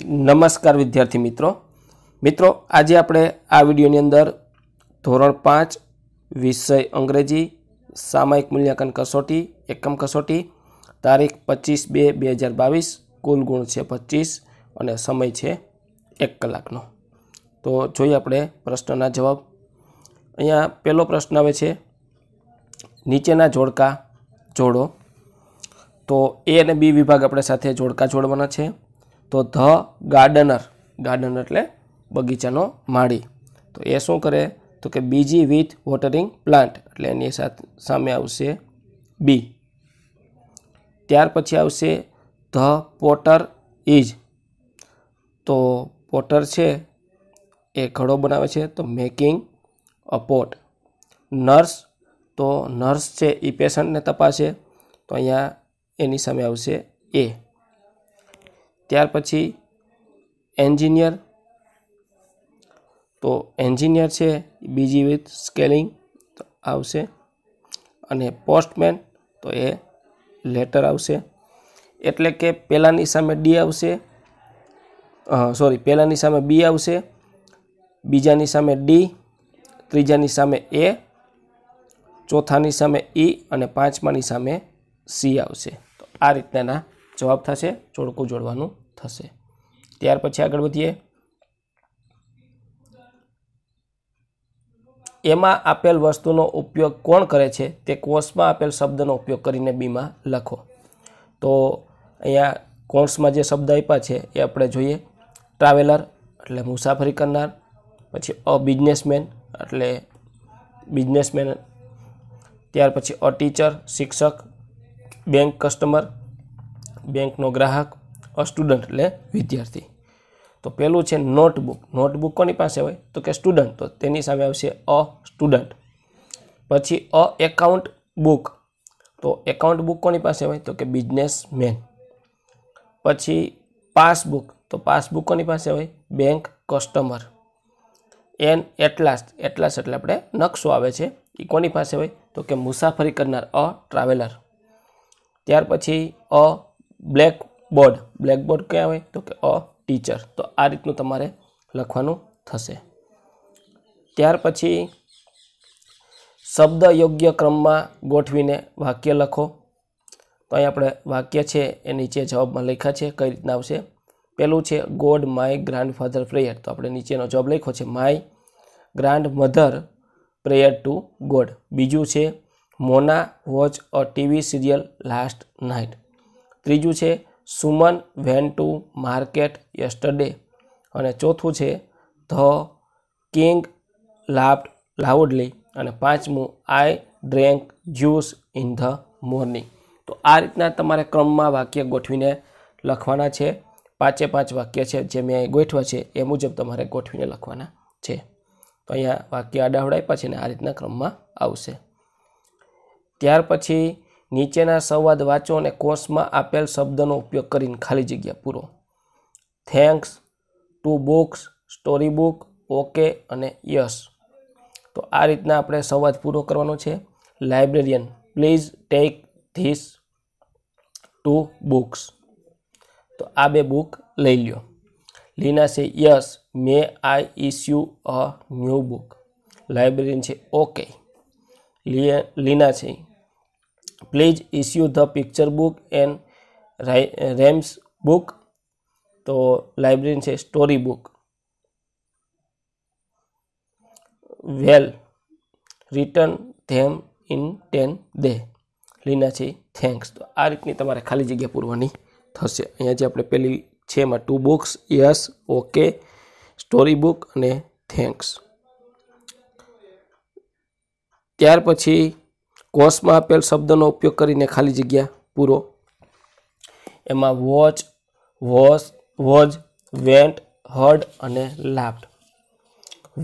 નમસ્કાર વિદ્યાર્થી મિત્રો મિત્રો આજે આપણે આ વિડીયોની અંદર ધોરણ પાંચ વિષય અંગ્રેજી સામાયિક મૂલ્યાંકન કસોટી એકમ કસોટી તારીખ પચીસ બે બે હજાર બાવીસ કુલ ગુણ છે પચીસ અને સમય છે એક કલાકનો તો જોઈએ આપણે પ્રશ્નના જવાબ અહીંયા પહેલો પ્રશ્ન આવે છે નીચેના જોડકા જોડો તો એ અને બી વિભાગ આપણે સાથે જોડકા જોડવાના છે તો ધ ગાર્ડનર ગાર્ડન એટલે બગીચાનો માળી તો એ શું કરે તો કે બીજી વિથ વોટરિંગ પ્લાન્ટ એટલે એની સાથે સામે આવશે બી ત્યાર પછી આવશે ધ પોટર ઇઝ તો પોટર છે એ ઘડો બનાવે છે તો મેકિંગ અ પોટ નર્સ તો નર્સ છે એ પેશન્ટને તપાસે તો અહીંયા એની સામે આવશે એ ત્યાર પછી એન્જિનિયર તો એન્જિનિયર છે બીજી વિથ સ્કેલિંગ આવશે અને પોસ્ટમેન તો એ લેટર આવશે એટલે કે પહેલાંની સામે ડી આવશે સોરી પહેલાંની સામે બી આવશે બીજાની સામે ડી ત્રીજાની સામે એ ચોથાની સામે ઈ અને પાંચમાની સામે સી આવશે તો આ રીતના જવાબ થશે જોડકું જોડવાનું થશે ત્યાર પછી આગળ વધીએ એમાં આપેલ વસ્તુનો ઉપયોગ કોણ કરે છે તે કોર્સમાં આપેલ શબ્દનો ઉપયોગ કરીને બીમાં લખો તો અહીંયા કોર્સમાં જે શબ્દ આપ્યા છે એ આપણે જોઈએ ટ્રાવેલર એટલે મુસાફરી કરનાર પછી અ બિઝનેસમેન એટલે બિઝનેસમેન ત્યાર પછી અ ટીચર શિક્ષક બેંક કસ્ટમર બેંકનો ગ્રાહક અ સ્ટુડન્ટ એટલે વિદ્યાર્થી તો પહેલું છે નોટબુક નોટબુક કોની પાસે હોય તો કે સ્ટુડન્ટ તો તેની સામે આવશે અ સ્ટુડન્ટ પછી અ એકાઉન્ટ બુક તો એકાઉન્ટ બુક કોની પાસે હોય તો કે બિઝનેસમેન પછી પાસબુક તો પાસબુક કોની પાસે હોય bank customer n atlas atlas એટલે આપણે નકશો આવે છે એ કોની પાસે હોય તો કે મુસાફરી કરનાર અ ટ્રાવેલર ત્યાર પછી અ બ્લેક બોર્ડ બ્લેકબોર્ડ કયા હોય તો કે અ ટીચર તો આ રીતનું તમારે લખવાનું થશે ત્યાર પછી શબ્દ યોગ્ય ક્રમમાં ગોઠવીને વાક્ય લખો તો અહીં આપણે વાક્ય છે એ નીચે જવાબમાં લખ્યા છે કઈ રીતના આવશે પહેલું છે God my grandfather prayer તો આપણે નીચેનો જવાબ લખ્યો છે my grandmother prayer to God બીજું છે Mona watch a TV serial last night ત્રીજું છે Suman went to market yesterday અને ચોથું છે ધ કિંગ લાફ્ટ લાઉડલી અને પાંચમું I drank juice in the morning તો આ રીતના તમારે ક્રમમાં વાક્ય ગોઠવીને લખવાના છે પાંચે પાંચ વાક્ય છે જે મેં ગોઠવા છે એ મુજબ તમારે ગોઠવીને લખવાના છે તો અહીંયા વાક્ય આડાવડા આપ્યા ને આ રીતના ક્રમમાં આવશે ત્યાર પછી નીચેના સંવાદ વાંચો અને કોર્સમાં આપેલ શબ્દનો ઉપયોગ કરીને ખાલી જગ્યા પૂરો thanks to books story book okay અને યસ તો આ રીતના આપણે સંવાદ પૂરો કરવાનો છે librarian please take this two books તો આ બે બુક લઈ લ્યો લીના છે yes may I issue a new book librarian છે ઓકે લીના છે please issue the picture book and rhymes book તો લાઇબ્રેરી છે story book well return them in ten day લીનાથી થેન્ક્સ તો આ રીતની તમારે ખાલી જગ્યા પૂરવાની થશે અહીંયા જે આપણે પહેલી છે એમાં two books yes okay story book અને થેન્ક્સ ત્યાર પછી કોષમાં આપેલ શબ્દનો ઉપયોગ કરીને ખાલી જગ્યા પૂરો એમાં watch wash was went heard અને laughed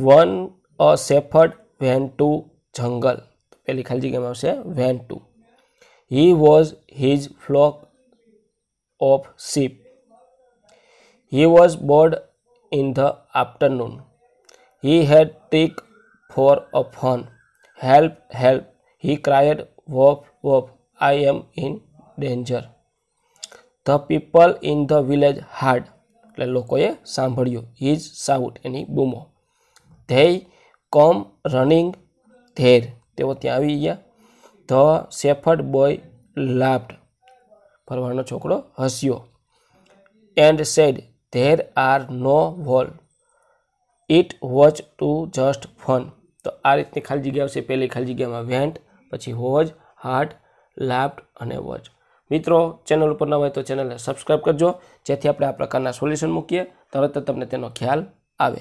one a shepherd went to jungle પહેલી ખાલી જગ્યામાં આવશે went to he was his flock of sheep he was bored in the afternoon he had tick for a fun help help he cried wolf wolf I am in danger the people in the village heard એટલે લોકોએ સાંભળ્યું his shout એની બૂમો they કોમ running there તેઓ ત્યાં આવી ગયા the shepherd boy laughed ફરવાનો છોકરો હસ્યો and said there are no wolf it was to just fun તો આ રીતની ખાલી જગ્યા છે પહેલી ખાલી જગ્યામાં વેન્ટ પછી હોજ હાર્ટ લાફ્ટ અને વોચ મિત્રો ચેનલ ઉપર ન હોય તો ચેનલને સબસ્ક્રાઈબ કરજો જેથી આપણે આ પ્રકારના સોલ્યુશન મૂકીએ તરત જ તમને તેનો ખ્યાલ આવે